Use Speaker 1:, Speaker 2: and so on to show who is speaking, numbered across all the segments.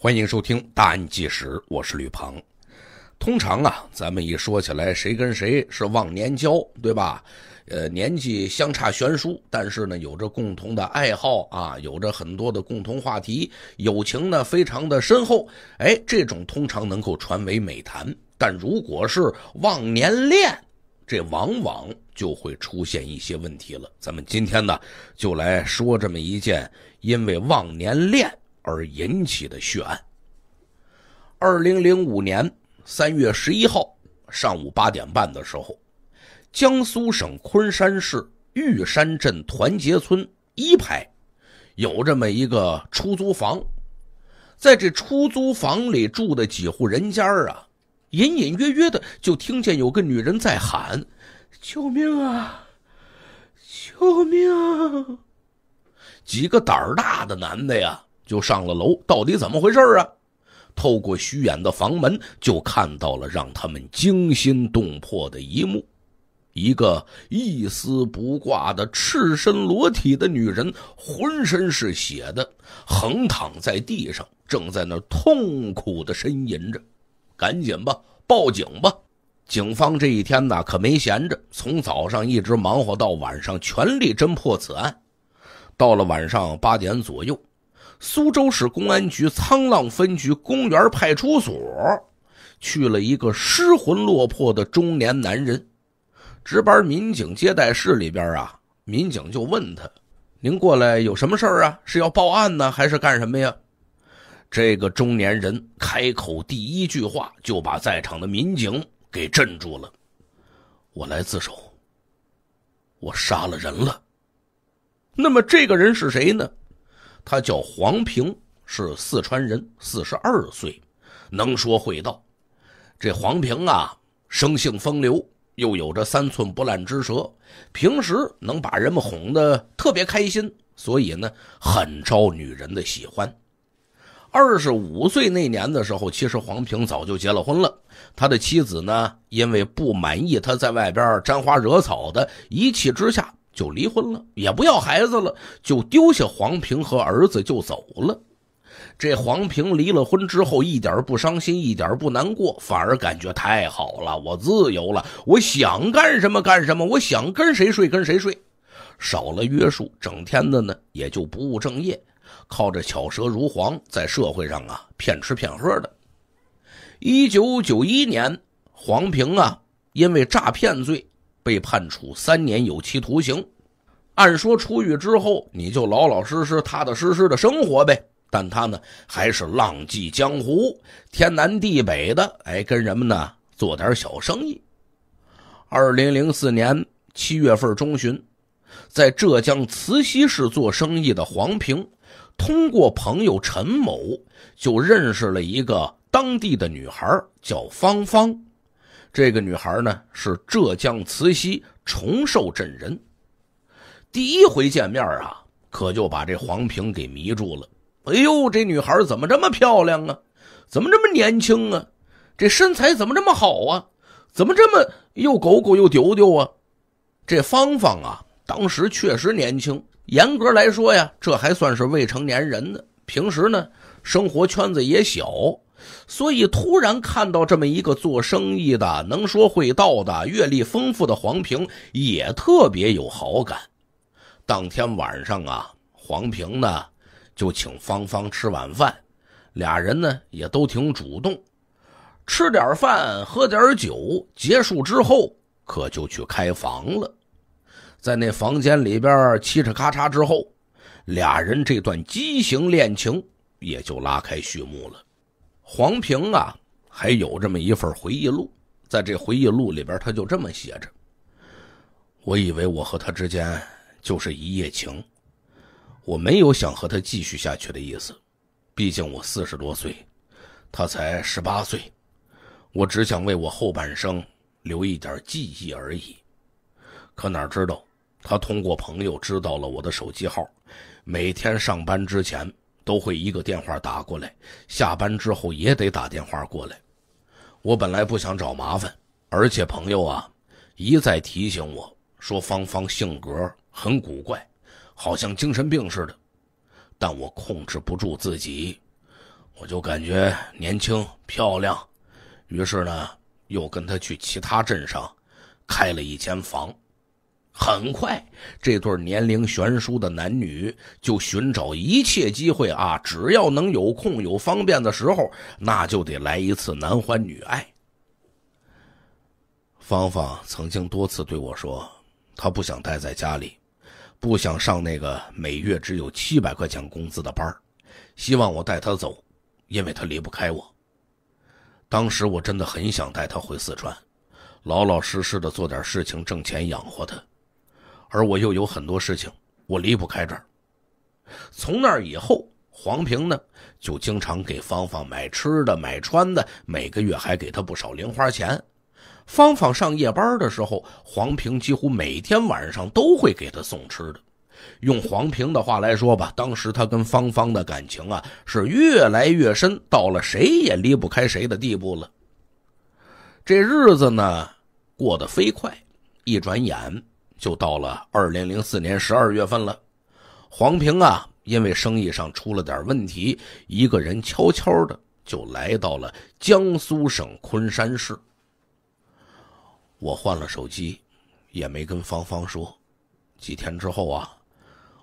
Speaker 1: 欢迎收听《大案纪实》，我是吕鹏。通常啊，咱们一说起来，谁跟谁是忘年交，对吧？呃，年纪相差悬殊，但是呢，有着共同的爱好啊，有着很多的共同话题，友情呢非常的深厚。哎，这种通常能够传为美谈。但如果是忘年恋，这往往就会出现一些问题了。咱们今天呢，就来说这么一件，因为忘年恋。而引起的血案。二零零五年三月十一号上午八点半的时候，江苏省昆山市玉山镇团结村一排有这么一个出租房，在这出租房里住的几户人家啊，隐隐约约的就听见有个女人在喊：“救命啊！救命！”几个胆儿大的男的呀。就上了楼，到底怎么回事啊？透过虚掩的房门，就看到了让他们惊心动魄的一幕：一个一丝不挂的赤身裸体的女人，浑身是血的横躺在地上，正在那痛苦的呻吟着。赶紧吧，报警吧！警方这一天呢可没闲着，从早上一直忙活到晚上，全力侦破此案。到了晚上八点左右。苏州市公安局沧浪分局公园派出所去了一个失魂落魄的中年男人。值班民警接待室里边啊，民警就问他：“您过来有什么事儿啊？是要报案呢，还是干什么呀？”这个中年人开口第一句话就把在场的民警给镇住了：“我来自首，我杀了人了。”那么，这个人是谁呢？他叫黄平，是四川人，四十二岁，能说会道。这黄平啊，生性风流，又有着三寸不烂之舌，平时能把人们哄得特别开心，所以呢，很招女人的喜欢。二十五岁那年的时候，其实黄平早就结了婚了。他的妻子呢，因为不满意他在外边沾花惹草的，一气之下。就离婚了，也不要孩子了，就丢下黄平和儿子就走了。这黄平离了婚之后，一点不伤心，一点不难过，反而感觉太好了，我自由了，我想干什么干什么，我想跟谁睡跟谁睡，少了约束，整天的呢也就不务正业，靠着巧舌如簧在社会上啊骗吃骗喝的。一九九一年，黄平啊因为诈骗罪。被判处三年有期徒刑，按说出狱之后你就老老实实、踏踏实实的生活呗。但他呢，还是浪迹江湖，天南地北的，哎，跟人们呢做点小生意。二零零四年七月份中旬，在浙江慈溪市做生意的黄平，通过朋友陈某，就认识了一个当地的女孩，叫芳芳。这个女孩呢是浙江慈溪崇寿镇人，第一回见面啊，可就把这黄平给迷住了。哎呦，这女孩怎么这么漂亮啊？怎么这么年轻啊？这身材怎么这么好啊？怎么这么又狗狗又丢丢啊？这芳芳啊，当时确实年轻，严格来说呀，这还算是未成年人呢。平时呢，生活圈子也小。所以，突然看到这么一个做生意的、能说会道的、阅历丰富的黄平，也特别有好感。当天晚上啊，黄平呢就请芳芳吃晚饭，俩人呢也都挺主动，吃点饭、喝点酒。结束之后，可就去开房了。在那房间里边嘁嘁咔嚓之后，俩人这段畸形恋情也就拉开序幕了。黄平啊，还有这么一份回忆录，在这回忆录里边，他就这么写着：“我以为我和他之间就是一夜情，我没有想和他继续下去的意思，毕竟我四十多岁，他才十八岁，我只想为我后半生留一点记忆而已。可哪知道，他通过朋友知道了我的手机号，每天上班之前。”都会一个电话打过来，下班之后也得打电话过来。我本来不想找麻烦，而且朋友啊一再提醒我说芳芳性格很古怪，好像精神病似的，但我控制不住自己，我就感觉年轻漂亮，于是呢又跟她去其他镇上开了一间房。很快，这对年龄悬殊的男女就寻找一切机会啊！只要能有空有方便的时候，那就得来一次男欢女爱。芳芳曾经多次对我说，她不想待在家里，不想上那个每月只有七百块钱工资的班希望我带她走，因为她离不开我。当时我真的很想带她回四川，老老实实的做点事情，挣钱养活她。而我又有很多事情，我离不开这儿。从那以后，黄平呢就经常给芳芳买吃的、买穿的，每个月还给她不少零花钱。芳芳上夜班的时候，黄平几乎每天晚上都会给她送吃的。用黄平的话来说吧，当时他跟芳芳的感情啊是越来越深，到了谁也离不开谁的地步了。这日子呢过得飞快，一转眼。就到了二零零四年十二月份了，黄平啊，因为生意上出了点问题，一个人悄悄的就来到了江苏省昆山市。我换了手机，也没跟芳芳说。几天之后啊，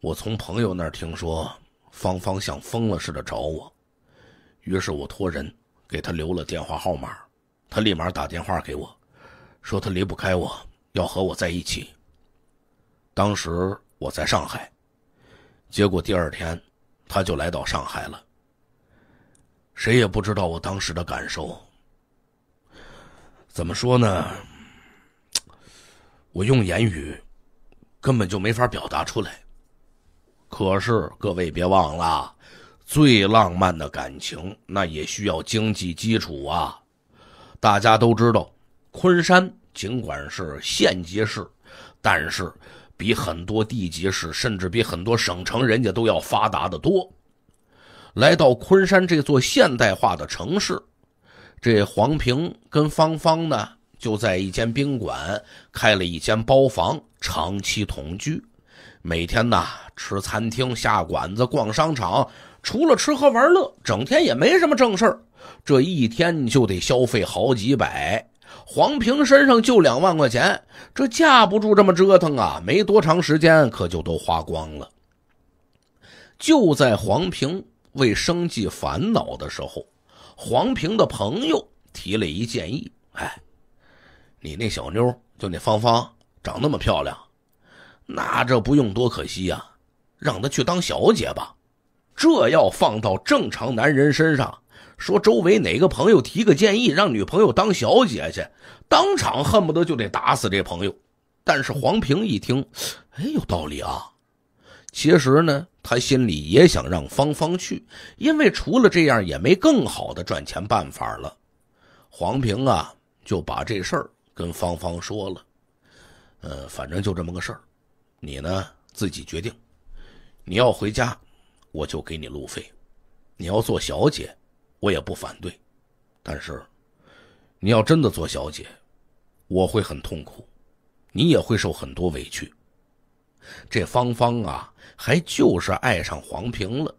Speaker 1: 我从朋友那儿听说芳芳像疯了似的找我，于是我托人给他留了电话号码，他立马打电话给我，说他离不开我，要和我在一起。当时我在上海，结果第二天他就来到上海了。谁也不知道我当时的感受。怎么说呢？我用言语根本就没法表达出来。可是各位别忘了，最浪漫的感情那也需要经济基础啊！大家都知道，昆山尽管是县级市，但是。比很多地级市，甚至比很多省城，人家都要发达的多。来到昆山这座现代化的城市，这黄平跟芳芳呢，就在一间宾馆开了一间包房，长期同居。每天呢，吃餐厅、下馆子、逛商场，除了吃喝玩乐，整天也没什么正事儿。这一天就得消费好几百。黄平身上就两万块钱，这架不住这么折腾啊！没多长时间，可就都花光了。就在黄平为生计烦恼的时候，黄平的朋友提了一建议：“哎，你那小妞，就那芳芳，长那么漂亮，那这不用多可惜呀，让她去当小姐吧。这要放到正常男人身上。”说周围哪个朋友提个建议，让女朋友当小姐去，当场恨不得就得打死这朋友。但是黄平一听，哎，有道理啊。其实呢，他心里也想让芳芳去，因为除了这样，也没更好的赚钱办法了。黄平啊，就把这事儿跟芳芳说了。呃，反正就这么个事儿，你呢自己决定。你要回家，我就给你路费；你要做小姐。我也不反对，但是你要真的做小姐，我会很痛苦，你也会受很多委屈。这芳芳啊，还就是爱上黄平了。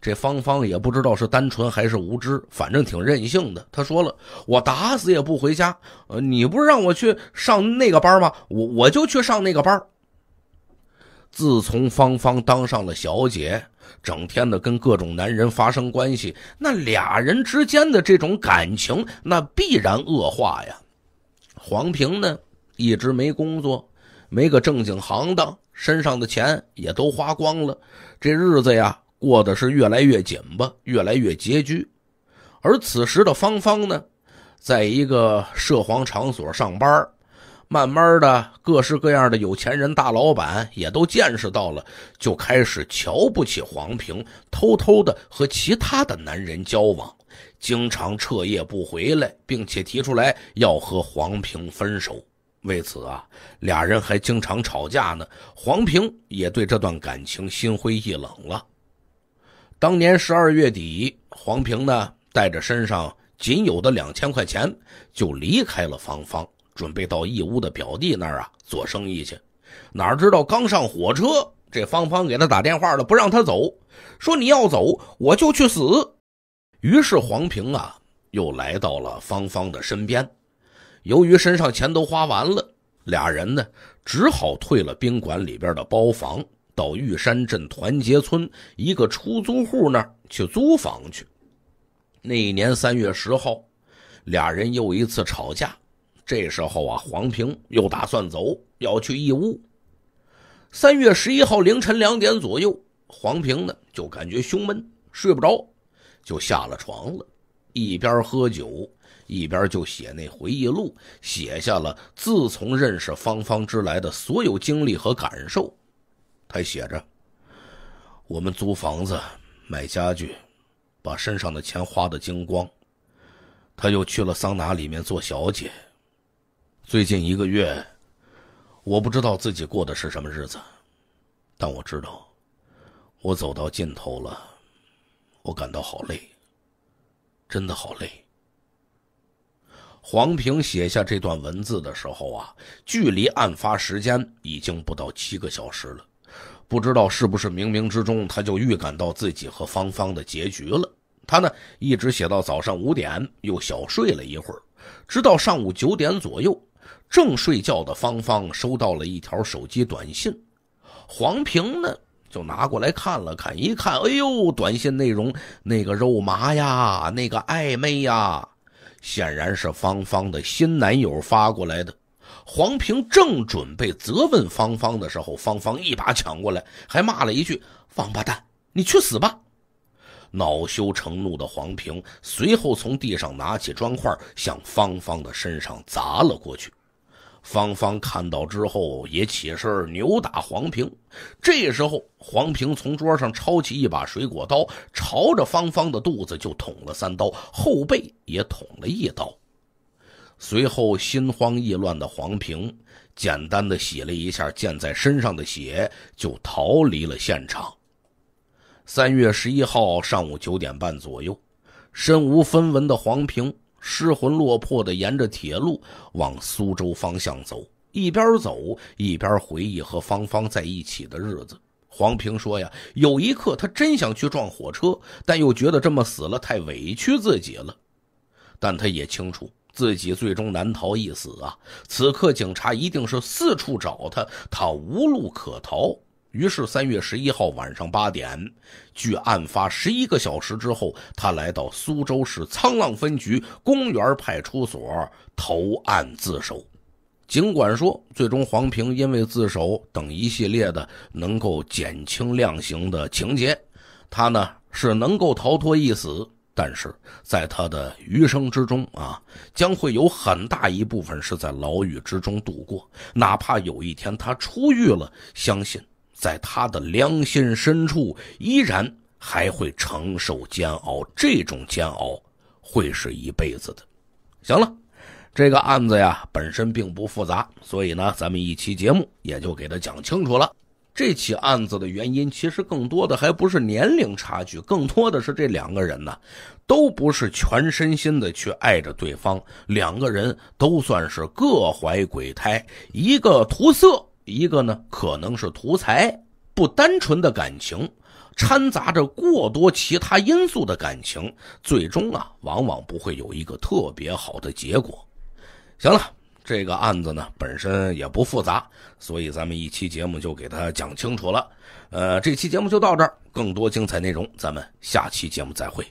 Speaker 1: 这芳芳也不知道是单纯还是无知，反正挺任性的。她说了：“我打死也不回家。”呃，你不是让我去上那个班吗？我我就去上那个班。自从芳芳当上了小姐。整天的跟各种男人发生关系，那俩人之间的这种感情，那必然恶化呀。黄平呢，一直没工作，没个正经行当，身上的钱也都花光了，这日子呀，过得是越来越紧巴，越来越拮据。而此时的芳芳呢，在一个涉黄场所上班。慢慢的，各式各样的有钱人、大老板也都见识到了，就开始瞧不起黄平，偷偷的和其他的男人交往，经常彻夜不回来，并且提出来要和黄平分手。为此啊，俩人还经常吵架呢。黄平也对这段感情心灰意冷了。当年十二月底，黄平呢带着身上仅有的两千块钱就离开了芳芳。准备到义乌的表弟那儿啊做生意去，哪知道刚上火车，这芳芳给他打电话了，不让他走，说你要走我就去死。于是黄平啊又来到了芳芳的身边。由于身上钱都花完了，俩人呢只好退了宾馆里边的包房，到玉山镇团结村一个出租户那儿去租房去。那一年三月十号，俩人又一次吵架。这时候啊，黄平又打算走，要去义乌。三月十一号凌晨两点左右，黄平呢就感觉胸闷，睡不着，就下了床了，一边喝酒，一边就写那回忆录，写下了自从认识芳芳之来的所有经历和感受。他写着：“我们租房子、买家具，把身上的钱花的精光。他又去了桑拿里面做小姐。”最近一个月，我不知道自己过的是什么日子，但我知道，我走到尽头了。我感到好累，真的好累。黄平写下这段文字的时候啊，距离案发时间已经不到七个小时了。不知道是不是冥冥之中，他就预感到自己和芳芳的结局了。他呢，一直写到早上五点，又小睡了一会儿，直到上午九点左右。正睡觉的芳芳收到了一条手机短信，黄平呢就拿过来看了看，一看，哎呦，短信内容那个肉麻呀，那个暧昧呀，显然是芳芳的新男友发过来的。黄平正准备责问芳芳的时候，芳芳一把抢过来，还骂了一句：“王八蛋，你去死吧！”恼羞成怒的黄平随后从地上拿起砖块，向芳芳的身上砸了过去。芳芳看到之后也起身扭打黄平。这时候，黄平从桌上抄起一把水果刀，朝着芳芳的肚子就捅了三刀，后背也捅了一刀。随后，心慌意乱的黄平简单的洗了一下溅在身上的血，就逃离了现场。三月十一号上午九点半左右，身无分文的黄平失魂落魄地沿着铁路往苏州方向走，一边走一边回忆和芳芳在一起的日子。黄平说：“呀，有一刻他真想去撞火车，但又觉得这么死了太委屈自己了。但他也清楚自己最终难逃一死啊。此刻警察一定是四处找他，他无路可逃。”于是三月十一号晚上八点，距案发十一个小时之后，他来到苏州市沧浪分局公园派出所投案自首。尽管说，最终黄平因为自首等一系列的能够减轻量刑的情节，他呢是能够逃脱一死，但是在他的余生之中啊，将会有很大一部分是在牢狱之中度过。哪怕有一天他出狱了，相信。在他的良心深处，依然还会承受煎熬，这种煎熬会是一辈子的。行了，这个案子呀，本身并不复杂，所以呢，咱们一期节目也就给他讲清楚了。这起案子的原因，其实更多的还不是年龄差距，更多的是这两个人呢，都不是全身心的去爱着对方，两个人都算是各怀鬼胎，一个图色。一个呢，可能是图财，不单纯的感情，掺杂着过多其他因素的感情，最终啊，往往不会有一个特别好的结果。行了，这个案子呢本身也不复杂，所以咱们一期节目就给他讲清楚了。呃，这期节目就到这儿，更多精彩内容，咱们下期节目再会。